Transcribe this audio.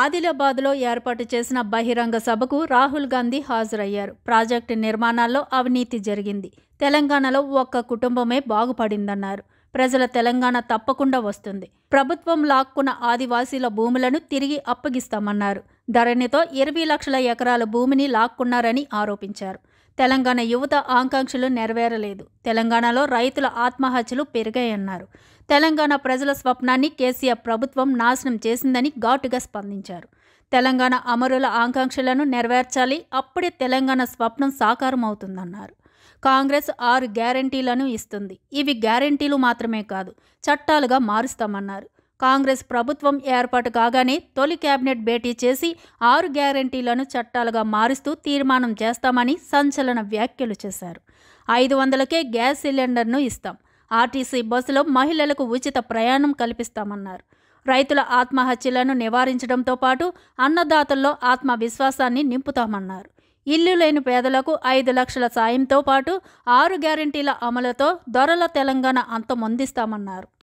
ఆదిలాబాద్లో ఏర్పాటు చేసిన బహిరంగ సభకు రాహుల్ గాంధీ హాజరయ్యారు ప్రాజెక్టు నిర్మాణాల్లో అవినీతి జరిగింది తెలంగాణలో ఒక్క కుటుంబమే బాగుపడిందన్నారు ప్రజల తెలంగాణ తప్పకుండా వస్తుంది ప్రభుత్వం లాక్కున్న ఆదివాసీల భూములను తిరిగి అప్పగిస్తామన్నారు ధరణితో ఇరవై లక్షల ఎకరాల భూమిని లాక్కున్నారని ఆరోపించారు తెలంగాణ యువత ఆకాంక్షలు నెరవేరలేదు తెలంగాణలో రైతుల ఆత్మహత్యలు పెరిగాయన్నారు తెలంగాణ ప్రజల స్వప్నాన్ని కేసీఆర్ ప్రభుత్వం నాశనం చేసిందని ఘాటుగా స్పందించారు తెలంగాణ అమరుల ఆకాంక్షలను నెరవేర్చాలి అప్పుడే తెలంగాణ స్వప్నం సాకారం అవుతుందన్నారు కాంగ్రెస్ ఆరు గ్యారంటీలను ఇస్తుంది ఇవి గ్యారంటీలు మాత్రమే కాదు చట్టాలుగా మారుస్తామన్నారు కాంగ్రెస్ ప్రభుత్వం ఏర్పాటు కాగానే తొలి కేబినెట్ భేటీ చేసి ఆరు గ్యారంటీలను చట్టాలుగా మారుస్తూ తీర్మానం చేస్తామని సంచలన వ్యాఖ్యలు చేశారు ఐదు వందలకే గ్యాస్ సిలిండర్ను ఇస్తాం ఆర్టీసీ బస్సులో మహిళలకు ఉచిత ప్రయాణం కల్పిస్తామన్నారు రైతుల ఆత్మహత్యలను నివారించడంతో పాటు అన్నదాతల్లో ఆత్మవిశ్వాసాన్ని నింపుతామన్నారు ఇల్లు లేని పేదలకు ఐదు లక్షల సాయంతో పాటు ఆరు గ్యారంటీల అమలుతో దొరల తెలంగాణ అంతమొందిస్తామన్నారు